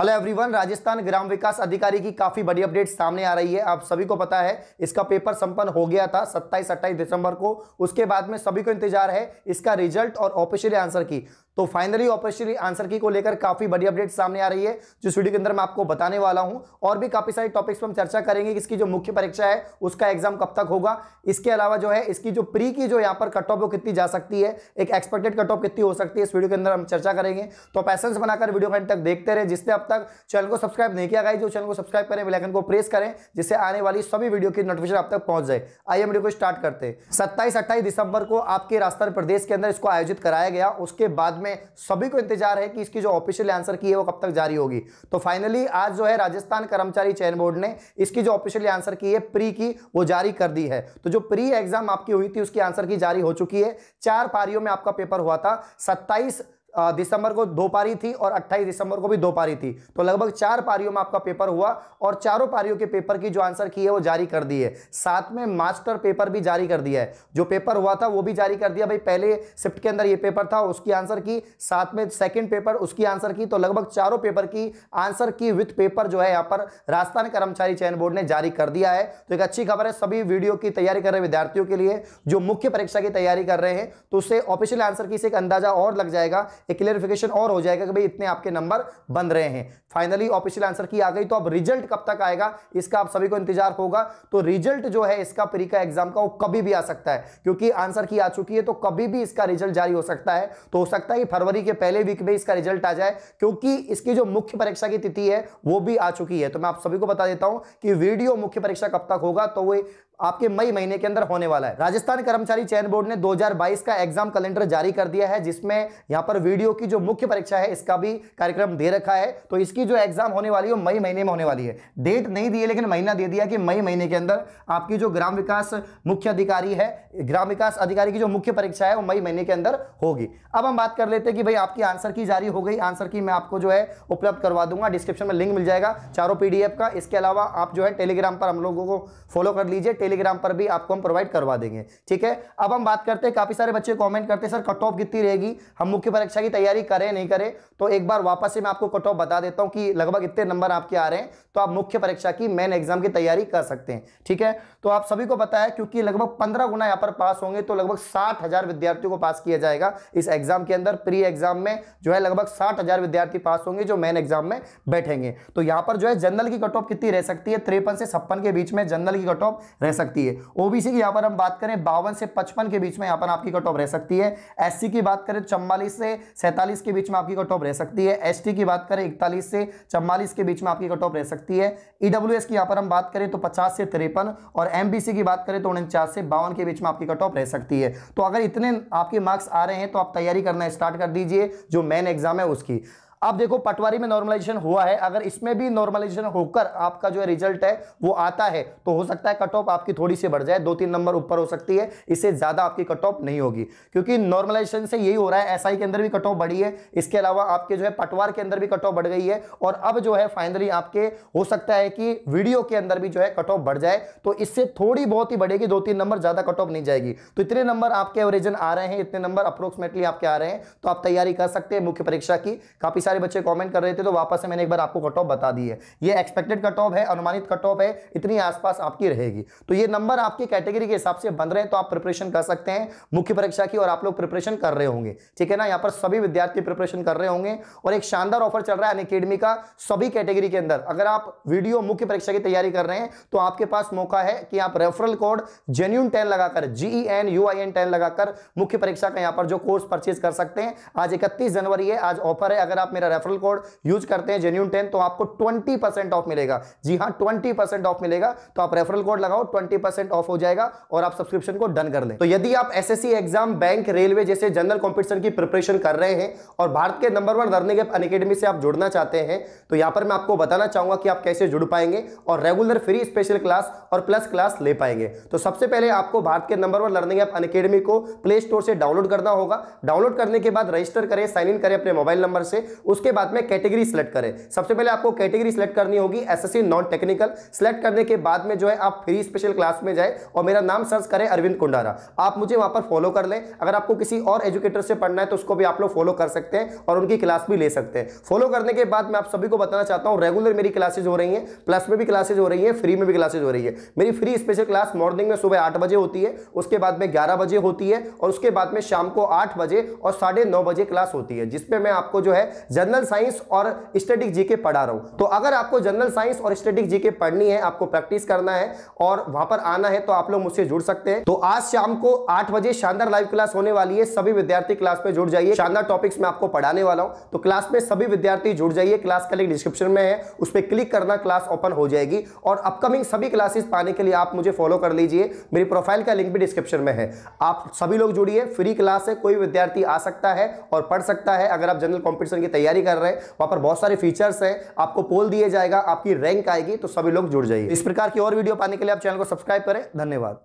hello everyone Rajasthan ग्राम विकास अधिकारी की काफी बड़ी अपडेट सामने आ रही है आप सभी को पता है इसका पेपर संपन्न हो गया था 27 अट्ठाईस दिसंबर को उसके बाद में सभी को इंतजार है इसका रिजल्ट और ऑफिशियल आंसर की तो फाइनली ऑपरेशनली आंसर की को लेकर काफी बड़ी अपडेट सामने आ रही है जिस वीडियो के अंदर मैं आपको बताने वाला हूं और भी काफी सारे टॉपिक्स पर हम चर्चा करेंगे इसकी जो मुख्य परीक्षा है उसका एग्जाम कब तक होगा इसके अलावा जो है इसकी जो प्री की जो यहां पर कट ऑफ कितनी जा सकती है एक एक्सपेक्टेड कट ऑफ कितनी हो सकती है इस वीडियो के अंदर हम चर्चा करेंगे तो पैसेंस बनाकर वीडियो का तक देखते रहे जिसने अब तक चैनल को सब्सक्राइब नहीं किया गया जो चैनल को सब्सक्राइब करें बेलाइकन को प्रेस करें जिससे आने वाली सभी वीडियो की नोटिफिकेशन आप तक पहुंच जाए आइए वीडियो को स्टार्ट करते हैं सत्ताईस अट्ठाईस दिसंबर को आपके राजस्थान प्रदेश के अंदर इसको आयोजित कराया गया उसके बाद में में सभी को इंतजार है कि इसकी जो ऑफिशियल आंसर की है वो कब तक जारी होगी तो फाइनली आज जो है राजस्थान कर्मचारी चयन बोर्ड ने इसकी जो ऑफिशियल आंसर की है प्री की वो जारी कर दी है तो जो प्री एग्जाम आपकी हुई थी उसकी आंसर की जारी हो चुकी है चार पारियों में आपका पेपर हुआ था सत्ताईस दिसंबर को दो पारी थी और 28 दिसंबर को भी दो पारी थी तो लगभग चार पारियों में आपका पेपर हुआ और चारों पारियों के पेपर की जो आंसर की है वो जारी कर दी है साथ में मास्टर पेपर भी जारी कर दिया है जो पेपर हुआ था वो भी जारी कर दिया भाई पहले शिफ्ट के अंदर ये पेपर था उसकी आंसर की साथ में सेकेंड पेपर उसकी आंसर की तो लगभग चारों पेपर की आंसर की विथ पेपर जो है यहाँ पर राजस्थान कर्मचारी चयन बोर्ड ने जारी कर दिया है तो एक अच्छी खबर है सभी वीडियो की तैयारी कर रहे विद्यार्थियों के लिए जो मुख्य परीक्षा की तैयारी कर रहे हैं तो उससे ऑफिशियल आंसर की से एक अंदाजा और लग जाएगा एक क्लियरिफिकेशन और हो जाएगा कि भाई इतने आपके नंबर बन रहे हैं फाइनली ऑफिशियल आंसर की आ गई तो अब रिजल्ट कब तक आएगा इसका आप सभी को इंतजार होगा तो रिजल्ट जो है इसका प्री का एग्जाम का वो कभी भी आ सकता है क्योंकि आंसर की आ चुकी है तो कभी भी इसका रिजल्ट जारी हो सकता है तो हो सकता है कि फरवरी के पहले वीक में इसका रिजल्ट आ जाए क्योंकि इसकी जो मुख्य परीक्षा की तिथि है वो भी आ चुकी है तो मैं आप सभी को बता देता हूं कि वीडियो मुख्य परीक्षा कब तक होगा तो वो आपके मई महीने के अंदर होने वाला है राजस्थान कर्मचारी चयन बोर्ड ने 2022 का एग्जाम कैलेंडर जारी कर दिया है जिसमें यहां पर वीडियो की जो मुख्य परीक्षा है इसका भी कार्यक्रम दे रखा है तो इसकी जो एग्जाम होने वाली है वो मई महीने में होने वाली है डेट नहीं दी है लेकिन महीना दे दिया कि मई महीने के अंदर आपकी जो ग्राम विकास मुख्य अधिकारी है ग्राम विकास अधिकारी की जो मुख्य परीक्षा है वो मई महीने के अंदर होगी अब हम बात कर लेते हैं कि भाई आपकी आंसर की जारी हो गई आंसर की मैं आपको जो है उपलब्ध करवा दूंगा डिस्क्रिप्शन में लिंक मिल जाएगा चारों पीडीएफ का इसके अलावा आप जो है टेलीग्राम पर हम लोगों को फॉलो कर लीजिए टेलीग्राम पर भी आपको हम प्रोवाइड करवा देंगे ठीक है अब हम बात करते हैं काफ़ी सारे बच्चे कमेंट करते हैं सर कट ऑफ कितनी रहेगी हम मुख्य परीक्षा की तैयारी करें नहीं करें तो एक बार वापस से मैं आपको कट ऑफ बता देता हूँ कि लगभग इतने नंबर आपके आ रहे हैं तो आप मुख्य परीक्षा की मेन एग्जाम की तैयारी कर सकते हैं ठीक है तो आप सभी को पता है क्योंकि लगभग पंद्रह गुना यहाँ पर पास होंगे तो लगभग साठ विद्यार्थियों को पास किया जाएगा इस एग्जाम के अंदर प्री एग्जाम में जो है लगभग साठ विद्यार्थी पास होंगे जो मेन एग्जाम में बैठेंगे तो यहाँ पर जो है जनरल की कट ऑफ कितनी रह सकती है तिरपन से छप्पन के बीच में जनरल की कट ऑफ रह सकती है ओबीसी की यहां पर हम बात करें बावन से पचपन के बीच में यहां पर आपकी कट ऑफ रह सकती है एस की बात करें चम्बालीस से सैंतालीस के बीच में आपकी कट ऑफ रह सकती है एस की बात करें इकतालीस से चम्बालीस के बीच में आपकी कट ऑफ रह सकती है ईडब्ल्यू e की यहां पर हम बात करें तो पचास से तिरपन और एम की बात करें तो उनचास से बावन के बीच में आपकी कट ऑफ रह सकती है तो अगर इतने आपके मार्क्स आ रहे हैं तो आप तैयारी करना स्टार्ट कर दीजिए जो मेन एग्जाम है उसकी आप देखो पटवारी में नॉर्मलाइजेशन हुआ है अगर इसमें भी नॉर्मलाइजेशन होकर आपका जो है रिजल्ट है वो आता है तो हो सकता है कट ऑफ आपकी थोड़ी सी बढ़ जाए दो तीन नंबर ऊपर हो सकती है इससे ज्यादा आपकी कट ऑफ नहीं होगी क्योंकि नॉर्मलाइजेशन से यही हो रहा है एसआई के अंदर भी कट ऑफ बढ़ी है इसके अलावा आपके जो है पटवार के अंदर भी कट ऑफ बढ़ गई है और अब जो है फाइनली आपके हो सकता है कि वीडियो के अंदर भी जो है कट ऑफ बढ़ जाए तो इससे थोड़ी बहुत ही बढ़ेगी दो तीन नंबर ज्यादा कट ऑफ नहीं जाएगी तो इतने नंबर आपके एवरेजन आ रहे हैं इतने नंबर अप्रोक्सीमेटली आपके आ रहे हैं तो आप तैयारी कर सकते हैं मुख्य परीक्षा की काफी सारे बच्चे कमेंट कर रहे थे तो वापस से मैंने एक बार आपको कट ऑफ बता दी है ये एक्सपेक्टेड कट ऑफ है अनुमानित कट ऑफ है इतनी आसपास आपकी रहेगी तो ये नंबर आपकी कैटेगरी के हिसाब से बन रहे हैं तो आप प्रिपरेशन कर सकते हैं मुख्य परीक्षा की और आप लोग प्रिपरेशन कर रहे होंगे ठीक है ना यहाँ पर सभी विद्यार्थी प्रिपरेशन कर रहे होंगे और एक शानदार ऑफर चल रहा है अकेडमी का सभी कैटेगरी के अंदर अगर आप वीडियो मुख्य परीक्षा की तैयारी कर रहे हैं तो आपके पास मौका है कि आप रेफरल कोड जेन्यून टेन लगाकर G E N U I N लगाकर मुख्य परीक्षा का यहाँ पर जो कोर्स परचेज कर सकते हैं आज इकतीस जनवरी है आज ऑफर है अगर आप मेरा रेफरल कोड यूज करते हैं जेन्यून टेन तो आपको ट्वेंटी परसेंट ऑफ मिलेगा जी हाँ ट्वेंटी परसेंट ऑफ मिलेगा तो आप रेफरल कोड लगाओ ट्वेंटी परसेंट ऑफ हो जाएगा और आप सब्सक्रिप्शन को डन कर ले तो यदि आप एस एग्जाम बैंक रेलवे जैसे जनरल कॉम्पिटिशन की प्रिपरेशन कर रहे हैं और भारत के number one learning app Unacademy से आप जुड़ना चाहते हैं तो यहाँ पर मैं आपको बताना चाहूंगा कि आप कैसे जुड़ पाएंगे और रेगुलर फ्री स्पेशल क्लास और प्लस क्लास ले पाएंगे तो सबसे पहले आपको भारत के number one learning app Unacademy को प्ले स्टोर से डाउनलोड करना होगा डाउनलोड करने के बाद रजिस्टर करें साइन इन करें अपने मोबाइल नंबर से उसके बाद में कैटेगरी सेलेक्ट करें सबसे पहले आपको कैटेगरी सेलेक्ट करनी होगी एसएससी नॉन टेक्निकल सेलेक्ट करने के बाद में जो है आप फ्री स्पेशल क्लास में जाए और मेरा नाम सर्च करें अरविंद कुंडारा आप मुझे वहां पर फॉलो कर लें अगर आपको किसी और एजुकेटर से पढ़ना है तो उसको भी आप लोग फॉलो कर सकते हैं और उनकी क्लास भी ले सकते हैं फॉलो करने के बाद मैं आप सभी को बताना चाहता हूँ रेगुलर मेरी क्लासेज हो रही है प्लस में भी क्लासेज हो रही है फ्री में भी क्लासेज हो रही है मेरी फ्री स्पेशल क्लास मॉर्निंग में सुबह आठ बजे होती है उसके बाद में ग्यारह बजे होती है और उसके बाद में शाम को आठ बजे और साढ़े बजे क्लास होती है जिसमें मैं आपको जो है जनरल साइंस और स्टेटिक जीके पढ़ा रहा हूं तो अगर आपको जनरल साइंस और स्टेटिक जीके पढ़नी है आपको प्रैक्टिस करना है और वहां पर आना है तो आप लोग मुझसे जुड़ सकते हैं तो आज शाम को आठ बजे शानदार लाइव क्लास होने वाली है सभी विद्यार्थी क्लास में जुड़ जाइए शानदार टॉपिक्स में आपको पढ़ाने वाला हूं तो क्लास में सभी विद्यार्थी जुड़ जाइए क्लास का लिंक डिस्क्रिप्शन में है उस पर क्लिक करना क्लास ओपन हो जाएगी और अपकमिंग सभी क्लासेस पाने के लिए आप मुझे फॉलो कर लीजिए मेरी प्रोफाइल का लिंक भी डिस्क्रिप्शन में है आप सभी लोग जुड़िए फ्री क्लास है कोई विद्यार्थी आ सकता है और पढ़ सकता है अगर आप जनरल कॉम्पिटिशन की तैयारी तैयारी कर रहे हैं वहां पर बहुत सारे फीचर्स है आपको पोल दिए जाएगा आपकी रैंक आएगी तो सभी लोग जुड़ जाइए इस प्रकार की और वीडियो पाने के लिए आप चैनल को सब्सक्राइब करें धन्यवाद